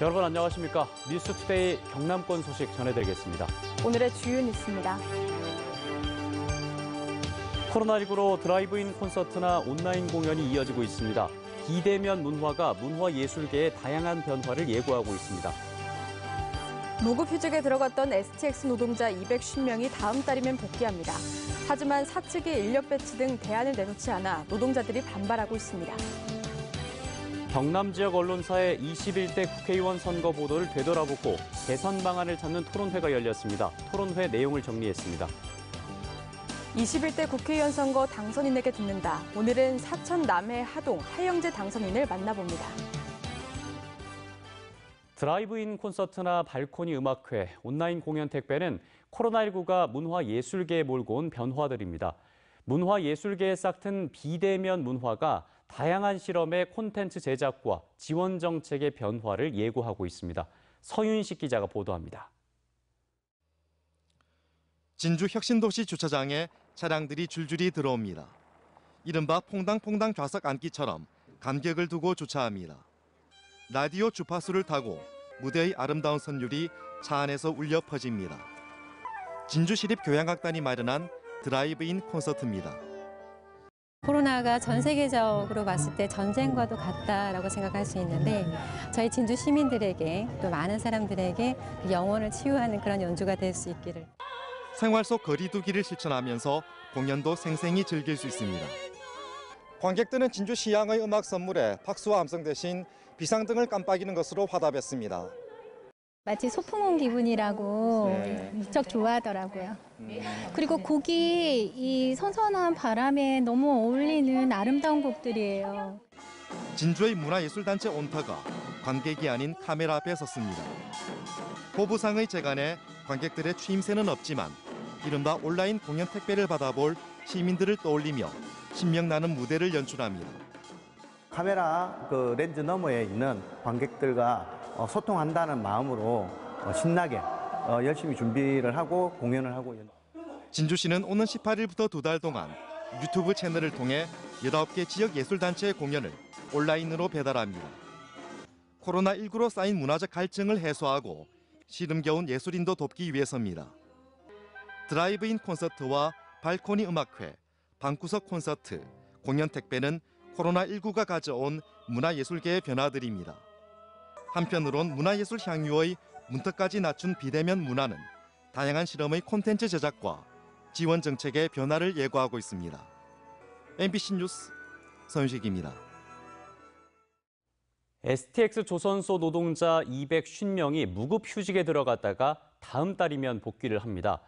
여러분 안녕하십니까. 뉴스투데이 경남권 소식 전해드리겠습니다. 오늘의 주요 뉴스입니다. 코로나19로 드라이브인 콘서트나 온라인 공연이 이어지고 있습니다. 비대면 문화가 문화예술계의 다양한 변화를 예고하고 있습니다. 무급 휴직에 들어갔던 STX 노동자 2 1 0명이 다음 달이면 복귀합니다. 하지만 사측이 인력 배치 등 대안을 내놓지 않아 노동자들이 반발하고 있습니다. 경남 지역 언론사의 21대 국회의원 선거 보도를 되돌아보고 개선 방안을 찾는 토론회가 열렸습니다. 토론회 내용을 정리했습니다. 21대 국회의원 선거 당선인에게 듣는다. 오늘은 사천 남해 하동 하영재 당선인을 만나봅니다. 드라이브인 콘서트나 발코니 음악회, 온라인 공연 택배는 코로나19가 문화예술계에 몰고 온 변화들입니다. 문화예술계에 싹튼 비대면 문화가 다양한 실험의 콘텐츠 제작과 지원 정책의 변화를 예고하고 있습니다. 서윤식 기자가 보도합니다. 진주 혁신도시 주차장에 차량들이 줄줄이 들어옵니다. 이른바 퐁당퐁당 좌석 앉기처럼 간격을 두고 주차합니다. 라디오 주파수를 타고 무대의 아름다운 선율이 차 안에서 울려 퍼집니다. 진주시립교향악단이 마련한 드라이브인 콘서트입니다. 코로나가 전 세계적으로 봤을 때 전쟁과도 같다라고 생각할 수 있는데 저희 진주 시민들에게 또 많은 사람들에게 그 영혼을 치유하는 그런 연주가 될 수 있기를. 생활 속 거리두기를 실천하면서 공연도 생생히 즐길 수 있습니다. 관객들은 진주 시향의 음악 선물에 박수와 함성 대신 비상등을 깜빡이는 것으로 화답했습니다. 마치 소풍 온 기분이라고 네. 무척 좋아하더라고요. 음. 그리고 곡이 이 선선한 바람에 너무 어울리는 아름다운 곡들이에요. 진주의 문화예술단체 온타가 관객이 아닌 카메라 앞에 섰습니다. 보부상의 재간에 관객들의 취임새는 없지만 이른바 온라인 공연 택배를 받아볼 시민들을 떠올리며 신명나는 무대를 연출합니다. 카메라 그 렌즈 너머에 있는 관객들과 어, 소통한다는 마음으로 어, 신나게 어, 열심히 준비를 하고 공연을 하고 진주 씨는 오는 18일부터 두 달 동안 유튜브 채널을 통해 19개 지역 예술단체의 공연을 온라인으로 배달합니다. 코로나19로 쌓인 문화적 갈증을 해소하고 시름겨운 예술인도 돕기 위해서입니다. 드라이브인 콘서트와 발코니 음악회, 방구석 콘서트, 공연 택배는 코로나19가 가져온 문화예술계의 변화들입니다. 한편으론 문화예술 향유의 문턱까지 낮춘 비대면 문화는 다양한 실험의 콘텐츠 제작과 지원 정책의 변화를 예고하고 있습니다. MBC 뉴스 선식입니다. STX 조선소 노동자 250명이 무급 휴직에 들어갔다가 다음 달이면 복귀를 합니다.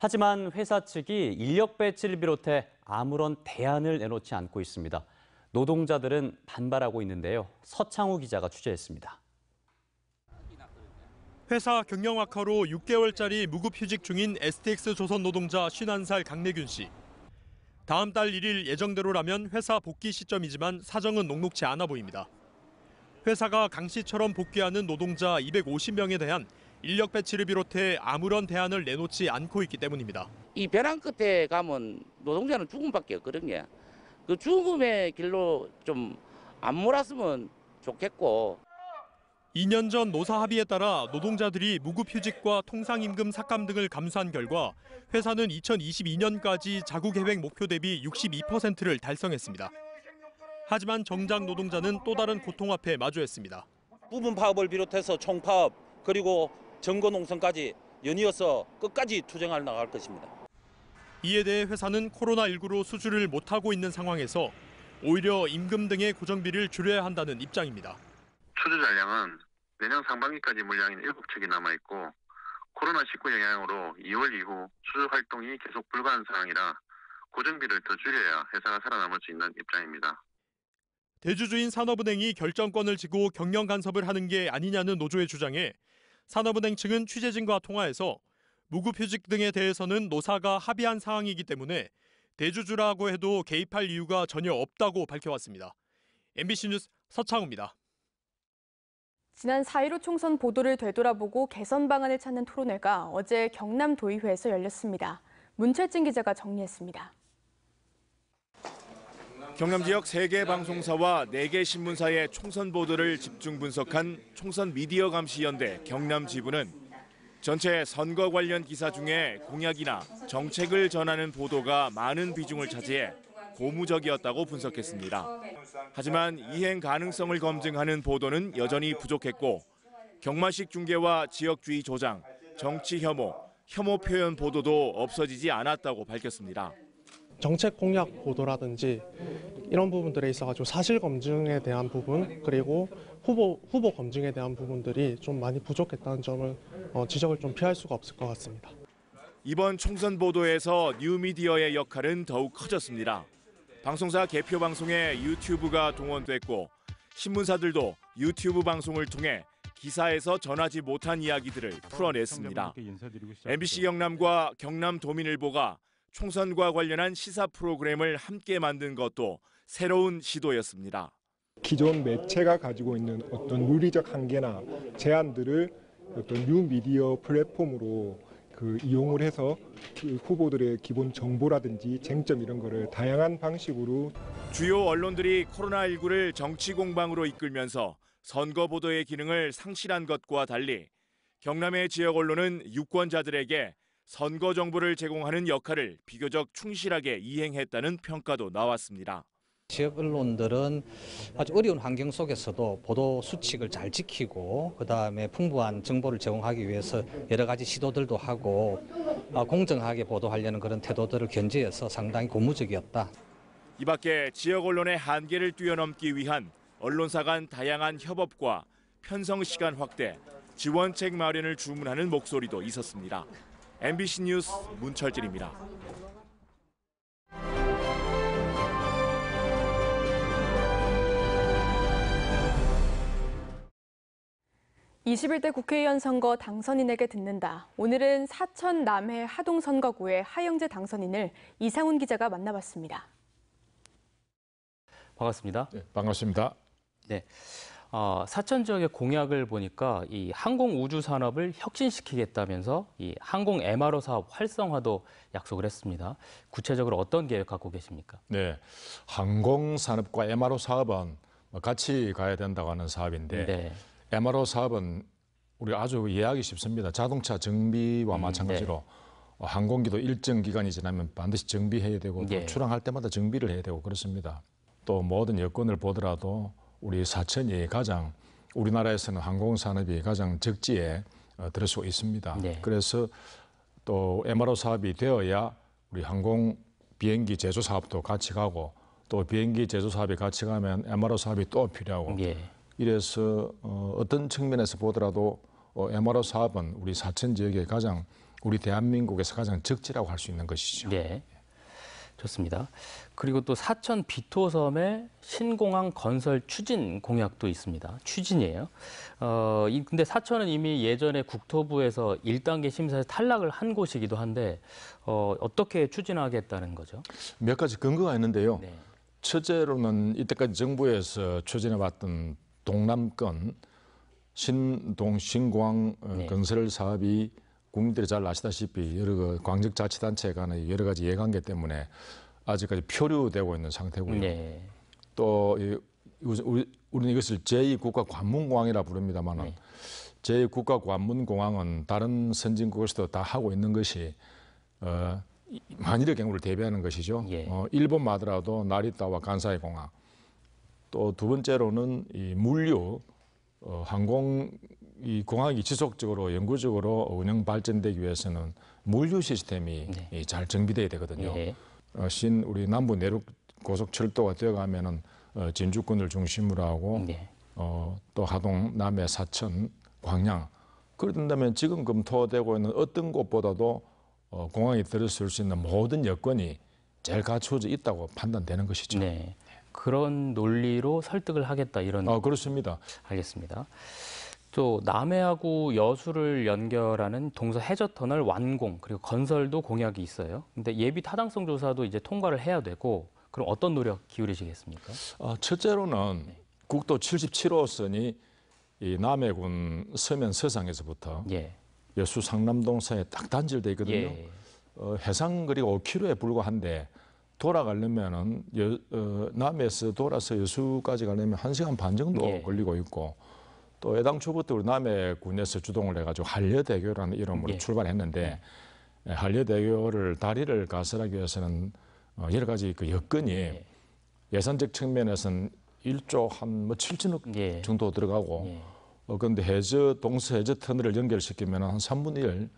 하지만 회사 측이 인력 배치를 비롯해 아무런 대안을 내놓지 않고 있습니다. 노동자들은 반발하고 있는데요. 서창우 기자가 취재했습니다. 회사 경영 악화로 6개월짜리 무급휴직 중인 STX 조선 노동자 51살 강내균 씨. 다음 달 1일 예정대로라면 회사 복귀 시점이지만 사정은 녹록치 않아 보입니다. 회사가 강 씨처럼 복귀하는 노동자 250명에 대한 인력 배치를 비롯해 아무런 대안을 내놓지 않고 있기 때문입니다. 이 벼랑 끝에 가면 노동자는 죽음밖에 없거든요. 그 죽음의 길로 좀 안 몰았으면 좋겠고. 2년 전 노사 합의에 따라 노동자들이 무급휴직과 통상임금 삭감 등을 감수한 결과 회사는 2022년까지 자구계획 목표 대비 62%를 달성했습니다. 하지만 정작 노동자는 또 다른 고통 앞에 마주했습니다. 부분 파업을 비롯해서 총파업 그리고 정거 농성까지 연이어서 끝까지 투쟁할 나갈 것입니다. 이에 대해 회사는 코로나19로 수주를 못하고 있는 상황에서 오히려 임금 등의 고정비를 줄여야 한다는 입장입니다. 수주 잔량은 내년 상반기까지 물량이 7척이 남아있고 코로나19 영향으로 2월 이후 수주 활동이 계속 불가한 상황이라 고정비를 더 줄여야 회사가 살아남을 수 있는 입장입니다. 대주주인 산업은행이 결정권을 지고 경영 간섭을 하는 게 아니냐는 노조의 주장에 산업은행 측은 취재진과 통화해서 무급휴직 등에 대해서는 노사가 합의한 사항이기 때문에 대주주라고 해도 개입할 이유가 전혀 없다고 밝혀왔습니다. MBC 뉴스 서창우입니다. 지난 4.15 총선 보도를 되돌아보고 개선 방안을 찾는 토론회가 어제 경남도의회에서 열렸습니다. 문철진 기자가 정리했습니다. 경남 지역 3개 방송사와 4개 신문사의 총선 보도를 집중 분석한 총선 미디어 감시 연대 경남 지부는 전체 선거 관련 기사 중에 공약이나 정책을 전하는 보도가 많은 비중을 차지해 고무적이었다고 분석했습니다. 하지만 이행 가능성을 검증하는 보도는 여전히 부족했고 경마식 중계와 지역주의 조장, 정치 혐오, 혐오 표현 보도도 없어지지 않았다고 밝혔습니다. 정책 공약 보도라든지 이런 부분들에 있어가 사실 검증에 대한 부분 그리고 후보 후보 검증에 대한 부분들이 좀 많이 부족했다는 점을 어, 지적을 좀 피할 수가 없을 것 같습니다. 이번 총선 보도에서 뉴미디어의 역할은 더욱 커졌습니다. 방송사 개표 방송에 유튜브가 동원됐고 신문사들도 유튜브 방송을 통해 기사에서 전하지 못한 이야기들을 풀어냈습니다. MBC 경남과 경남 도민일보가 총선과 관련한 시사 프로그램을 함께 만든 것도 새로운 시도였습니다. 기존 매체가 가지고 있는 어떤 윤리적 한계나 제한들을 어떤 뉴 미디어 플랫폼으로 그 이용을 해서 그 후보들의 기본 정보라든지 쟁점 이런 거를 다양한 방식으로 주요 언론들이 코로나19를 정치 공방으로 이끌면서 선거 보도의 기능을 상실한 것과 달리 경남의 지역 언론은 유권자들에게 선거 정보를 제공하는 역할을 비교적 충실하게 이행했다는 평가도 나왔습니다. 지역 언론들은 아주 어려운 환경 속에서도 보도 수칙을 잘 지키고 그다음에 풍부한 정보를 제공하기 위해서 여러 가지 시도들도 하고 아, 공정하게 보도하려는 그런 태도들을 견지해서 상당히 고무적이었다. 이 밖에 지역 언론의 한계를 뛰어넘기 위한 언론사 간 다양한 협업과 편성 시간 확대, 지원책 마련을 주문하는 목소리도 있었습니다. MBC 뉴스 문철진입니다. 21대 국회의원 선거 당선인에게 듣는다. 오늘은 사천 남해 하동 선거구의 하영재 당선인을 이상훈 기자가 만나봤습니다. 반갑습니다. 네, 반갑습니다. 네. 어, 사천 지역의 공약을 보니까 이 항공 우주 산업을 혁신시키겠다면서 이 항공 MRO 사업 활성화도 약속을 했습니다. 구체적으로 어떤 계획 갖고 계십니까? 네. 항공 산업과 MRO 사업은 같이 가야 된다고 하는 사업인데 네. MRO 사업은 우리 가 아주 이해하기 쉽습니다. 자동차 정비와 음, 네. 마찬가지로 네. 항공기도 일정 기간이 지나면 반드시 정비해야 되고 네. 출항할 때마다 정비를 해야 되고 그렇습니다. 또 모든 여건을 보더라도 우리 사천이 가장 우리나라에서는 항공 산업이 가장 적지에 어, 들을 수 있습니다. 네. 그래서 또 MRO 사업이 되어야 우리 항공 비행기 제조 사업도 같이 가고 또 비행기 제조 사업이 같이 가면 MRO 사업이 또 필요하고 예. 이래서 어, 어떤 측면에서 보더라도 어, MRO 사업은 우리 사천 지역에 가장 우리 대한민국에서 가장 적지라고 할 수 있는 것이죠. 네. 좋습니다. 그리고 또 사천 비토섬의 신공항 건설 추진 공약도 있습니다. 추진이에요. 어, 이, 근데 사천은 이미 예전에 국토부에서 일단계 심사에서 탈락을 한 곳이기도 한데 어, 어떻게 추진하겠다는 거죠? 몇 가지 근거가 있는데요. 네. 첫째로는 이때까지 정부에서 추진해왔던 동남권 신동 신광 어, 네. 건설 사업이 국민들이 잘 아시다시피 여러 그 광역자치단체 간의 여러 가지 예관계 때문에 아직까지 표류되고 있는 상태고요. 네. 또 이, 우리, 우리는 이것을 제2국가 관문공항이라 부릅니다만은 네. 제2국가 관문공항은 다른 선진국에서도 다 하고 있는 것이 어, 만일의 경우를 대비하는 것이죠. 예. 어, 일본만 하더라도 나리타와 간사이 공항 또두 번째로는 이 물류, 어, 항공 이 공항이 지속적으로 영구적으로 운영 발전되기 위해서는 물류 시스템이 네. 잘 정비돼야 되거든요. 네. 어, 신 우리 남부 내륙 고속철도가 되어가면은 어, 진주권을 중심으로 하고 네. 어, 또 하동, 남해, 사천, 광양 그런다면 지금 검토되고 있는 어떤 곳보다도 어, 공항이 들어설 수 있는 모든 여건이 잘 갖추어져 있다고 판단되는 것이죠. 네. 그런 논리로 설득을 하겠다 이런. 아 그렇습니다. 알겠습니다. 또 남해하고 여수를 연결하는 동서 해저터널 완공 그리고 건설도 공약이 있어요. 근데 예비 타당성 조사도 이제 통과를 해야 되고 그럼 어떤 노력 기울이시겠습니까? 아, 첫째로는 국도 77호선이 이 남해군 서면 서상에서부터 예. 여수 상남동 사에딱 단절돼 있거든요. 예. 어, 해상 거리가 5km에 불과한데 돌아가려면은 여, 어, 남해에서 돌아서 여수까지 가려면 한 시간 반 정도 예. 걸리고 있고 또 애당초부터 우리 남해군에서 주동을 해가지고 한려대교라는 이름으로 예. 출발했는데 예. 한려대교를 다리를 가설하기 위해서는 어, 여러 가지 그 여건이 예. 예산적 측면에서는 1조 한뭐 7천억 예. 정도 들어가고 예. 어, 근데 해저 동서 해저 터널을 연결시키면 한 3분의 1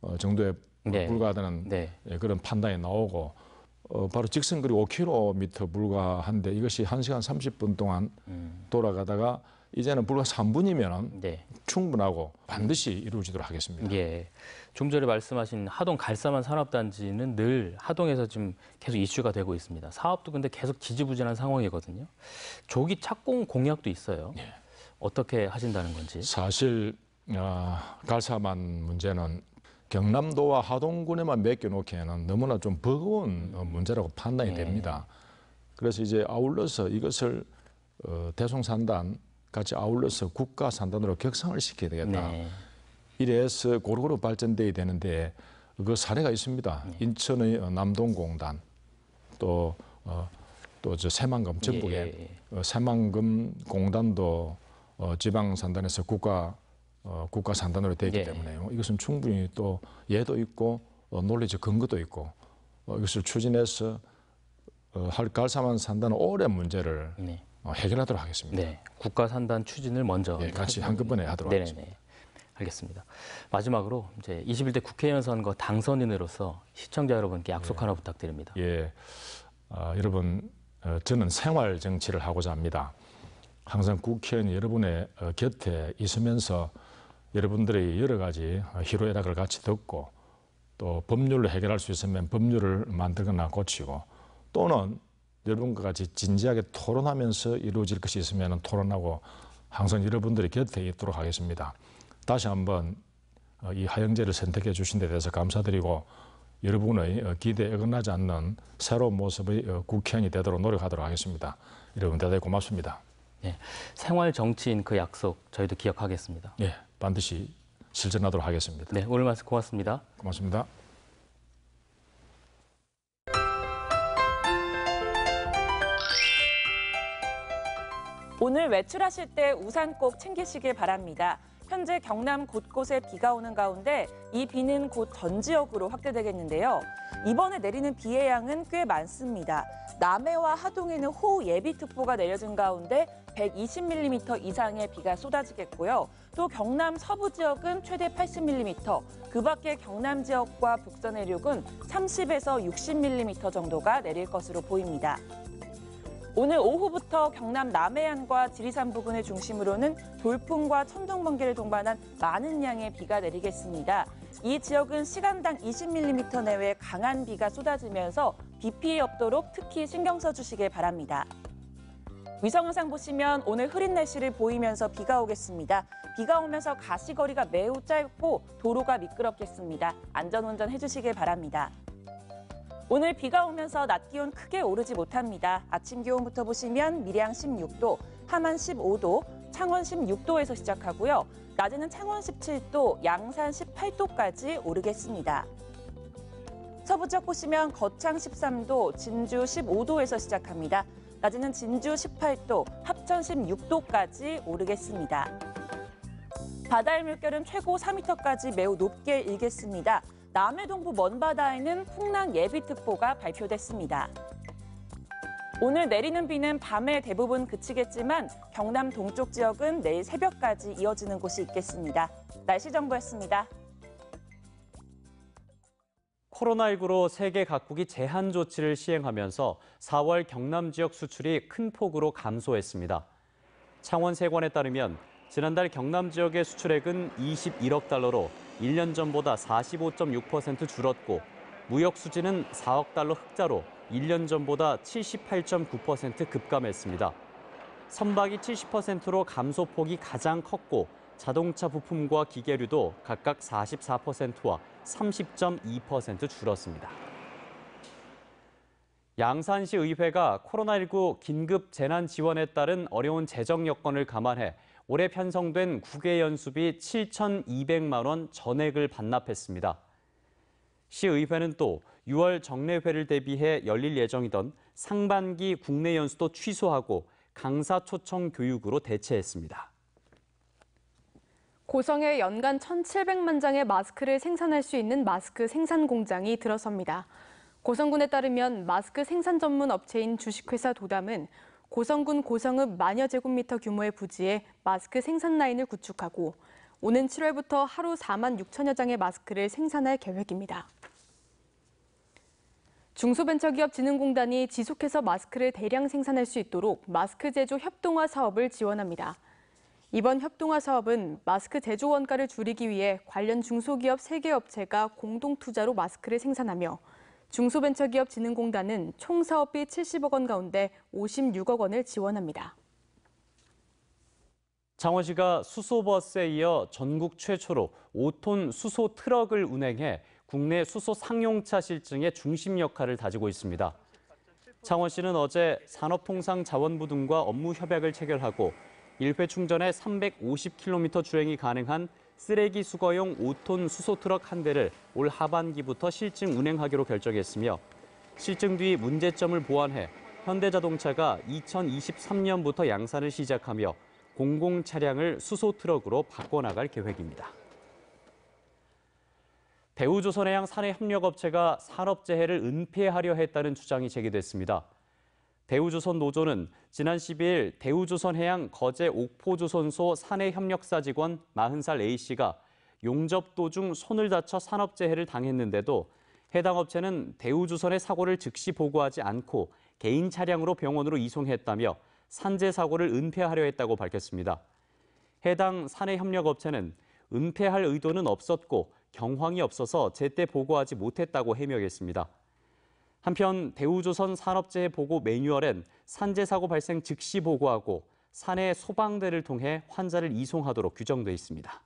어, 정도에 네. 불과하다는 네. 예, 그런 판단이 나오고 어, 바로 직선 거리 5km 불과한데 이것이 1시간 30분 동안 음. 돌아가다가 이제는 불과 3분이면 네. 충분하고 반드시 이루어지도록 하겠습니다. 예. 좀 전에 말씀하신 하동 갈사만 산업단지는 늘 하동에서 지금 계속 이슈가 되고 있습니다. 사업도 근데 계속 지지부진한 상황이거든요. 조기 착공 공약도 있어요. 예. 어떻게 하신다는 건지. 사실 어, 갈사만 문제는 경남도와 하동군에만 맡겨놓기에는 너무나 좀 버거운 어, 문제라고 판단이 네. 됩니다. 그래서 이제 아울러서 이것을 어, 대송산단 같이 아울러서 국가산단으로 격상을 시켜야 되겠다. 네. 이래서 고루고루 발전돼야 되는데 그 사례가 있습니다. 네. 인천의 어, 남동공단 또 어, 또저 새만금 전북에 예, 예, 예. 어, 새만금 공단도 어, 지방산단에서 국가 어, 국가 산단으로 되어 있기 예. 때문에 뭐 이것은 충분히 또 예도 있고 어, 논리적 근거도 있고 어, 이것을 추진해서 어, 할갈사한 산단 오랜 문제를 네. 어, 해결하도록 하겠습니다. 네. 국가 산단 추진을 먼저 예, 같이 한꺼번에 하도록 네네네. 하겠습니다. 네, 네. 알겠습니다. 마지막으로 이제 21대 국회의원 선거 당선인으로서 시청자 여러분께 약속 예. 하나 부탁드립니다. 예, 아, 여러분 어, 저는 생활 정치를 하고자 합니다. 항상 국회의원 여러분의 어, 곁에 있으면서 여러분들의 여러 가지 희로애락을 같이 듣고 또 법률로 해결할 수 있으면 법률을 만들거나 고치고 또는 여러분과 같이 진지하게 토론하면서 이루어질 것이 있으면 토론하고 항상 여러분들의 곁에 있도록 하겠습니다. 다시 한번 어, 이 하영제를 선택해 주신 데 대해서 감사드리고 여러분의 어, 기대에 어긋나지 않는 새로운 모습의 어, 국회의원이 되도록 노력하도록 하겠습니다. 여러분 대단히 고맙습니다. 예, 네, 생활 정치인 그 약속 저희도 기억하겠습니다. 예. 반드시 실전하도록 하겠습니다. 네, 오늘 말씀 고맙습니다. 고맙습니다. 오늘 외출하실 때 우산 꼭 챙기시길 바랍니다. 현재 경남 곳곳에 비가 오는 가운데 이 비는 곧 전 지역으로 확대되겠는데요. 이번에 내리는 비의 양은 꽤 많습니다. 남해와 하동에는 호우 예비특보가 내려진 가운데 120mm 이상의 비가 쏟아지겠고요. 또 경남 서부 지역은 최대 80mm, 그밖에 경남 지역과 북서 내륙은 30에서 60mm 정도가 내릴 것으로 보입니다. 오늘 오후부터 경남 남해안과 지리산 부근을 중심으로는 돌풍과 천둥 번개를 동반한 많은 양의 비가 내리겠습니다. 이 지역은 시간당 20mm 내외 강한 비가 쏟아지면서 비 피해 없도록 특히 신경 써주시길 바랍니다. 위성영상 보시면 오늘 흐린 날씨를 보이면서 비가 오겠습니다. 비가 오면서 가시거리가 매우 짧고 도로가 미끄럽겠습니다. 안전운전 해주시길 바랍니다. 오늘 비가 오면서 낮 기온 크게 오르지 못합니다. 아침 기온부터 보시면 밀양 16도, 하만 15도, 창원 16도에서 시작하고요. 낮에는 창원 17도, 양산 18도까지 오르겠습니다. 서부 지역 보시면 거창 13도, 진주 15도에서 시작합니다. 낮에는 진주 18도, 합천 16도까지 오르겠습니다. 바다의 물결은 최고 4m까지 매우 높게 일겠습니다. 남해 동부 먼바다에는 풍랑 예비특보가 발표됐습니다. 오늘 내리는 비는 밤에 대부분 그치겠지만 경남 동쪽 지역은 내일 새벽까지 이어지는 곳이 있겠습니다. 날씨 정보였습니다. 코로나19로 세계 각국이 제한 조치를 시행하면서 4월 경남 지역 수출이 큰 폭으로 감소했습니다. 창원세관에 따르면 지난달 경남 지역의 수출액은 21억 달러로 1년 전보다 45.6% 줄었고 무역 수지는 4억 달러 흑자로 1년 전보다 78.9% 급감했습니다. 선박이 70%로 감소폭이 가장 컸고 자동차 부품과 기계류도 각각 44%와 30.2% 줄었습니다. 양산시 의회가 코로나19 긴급 재난 지원에 따른 어려운 재정 여건을 감안해 올해 편성된 국외 연수비 7,200만 원 전액을 반납했습니다. 시의회는 또 6월 정례회를 대비해 열릴 예정이던 상반기 국내 연수도 취소하고 강사 초청 교육으로 대체했습니다. 고성에 연간 1,700만 장의 마스크를 생산할 수 있는 마스크 생산 공장이 들어섭니다. 고성군에 따르면 마스크 생산 전문 업체인 주식회사 도담은 고성군 고성읍 만여 제곱미터 규모의 부지에 마스크 생산 라인을 구축하고 오는 7월부터 하루 4만 6천여 장의 마스크를 생산할 계획입니다. 중소벤처기업진흥공단이 지속해서 마스크를 대량 생산할 수 있도록 마스크 제조 협동화 사업을 지원합니다. 이번 협동화 사업은 마스크 제조 원가를 줄이기 위해 관련 중소기업 3개 업체가 공동 투자로 마스크를 생산하며 중소벤처기업진흥공단은 총 사업비 70억 원 가운데 56억 원을 지원합니다. 창원시가 수소버스에 이어 전국 최초로 5톤 수소 트럭을 운행해 국내 수소 상용차 실증의 중심 역할을 다지고 있습니다. 창원시는 어제 산업통상자원부 등과 업무 협약을 체결하고 1회 충전에 350km 주행이 가능한 쓰레기 수거용 5톤 수소 트럭 한 대를 올 하반기부터 실증 운행하기로 결정했으며 실증 뒤 문제점을 보완해 현대자동차가 2023년부터 양산을 시작하며 공공 차량을 수소 트럭으로 바꿔나갈 계획입니다. 대우조선해양 사내 협력업체가 산업재해를 은폐하려 했다는 주장이 제기됐습니다. 대우조선 노조는 지난 12일 대우조선해양 거제 옥포조선소 사내 협력사 직원 40살 A씨가 용접 도중 손을 다쳐 산업재해를 당했는데도 해당 업체는 대우조선의 사고를 즉시 보고하지 않고 개인 차량으로 병원으로 이송했다며 산재 사고를 은폐하려 했다고 밝혔습니다. 해당 사내 협력업체는 은폐할 의도는 없었고 경황이 없어서 제때 보고하지 못했다고 해명했습니다. 한편 대우조선 산업재해 보고 매뉴얼엔 산재 사고 발생 즉시 보고하고 산내 소방대를 통해 환자를 이송하도록 규정돼 있습니다.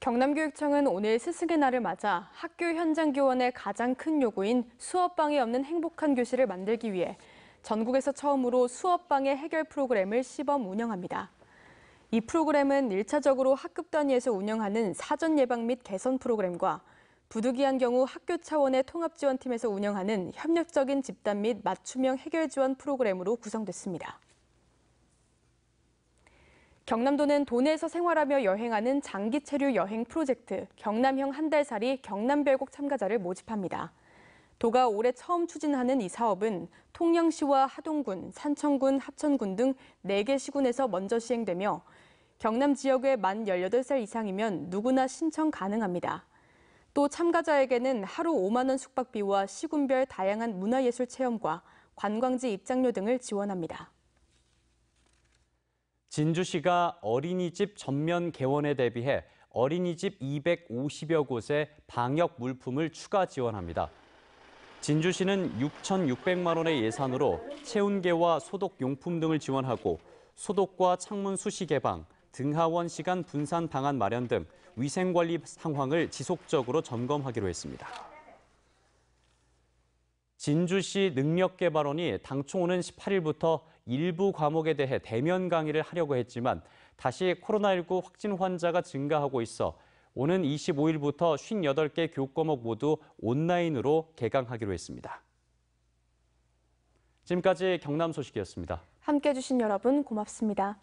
경남교육청은 오늘 스승의 날을 맞아 학교 현장 교원의 가장 큰 요구인 수업방이 없는 행복한 교실을 만들기 위해 전국에서 처음으로 수업방해 해결 프로그램을 시범 운영합니다. 이 프로그램은 1차적으로 학급 단위에서 운영하는 사전 예방 및 개선 프로그램과 부득이한 경우 학교 차원의 통합지원팀에서 운영하는 협력적인 집단 및 맞춤형 해결지원 프로그램으로 구성됐습니다. 경남도는 도내에서 생활하며 여행하는 장기 체류 여행 프로젝트 경남형 한 달살이 경남별곡 참가자를 모집합니다. 도가 올해 처음 추진하는 이 사업은 통영시와 하동군, 산청군, 합천군 등 4개 시군에서 먼저 시행되며 경남 지역에만 18살 이상이면 누구나 신청 가능합니다. 또 참가자에게는 하루 5만 원 숙박비와 시군별 다양한 문화예술 체험과 관광지 입장료 등을 지원합니다. 진주시가 어린이집 전면 개원에 대비해 어린이집 250여 곳에 방역 물품을 추가 지원합니다. 진주시는 6,600만 원의 예산으로 체온계와 소독 용품 등을 지원하고 소독과 창문 수시 개방, 등하원 시간 분산 방안 마련 등 위생관리 상황을 지속적으로 점검하기로 했습니다. 진주시 능력개발원이 당초는 18일부터 일부 과목에 대해 대면 강의를 하려고 했지만 다시 코로나19 확진 환자가 증가하고 있어 오는 25일부터 58개 교과목 모두 온라인으로 개강하기로 했습니다. 지금까지 경남 소식이었습니다. 함께해 주신 여러분 고맙습니다.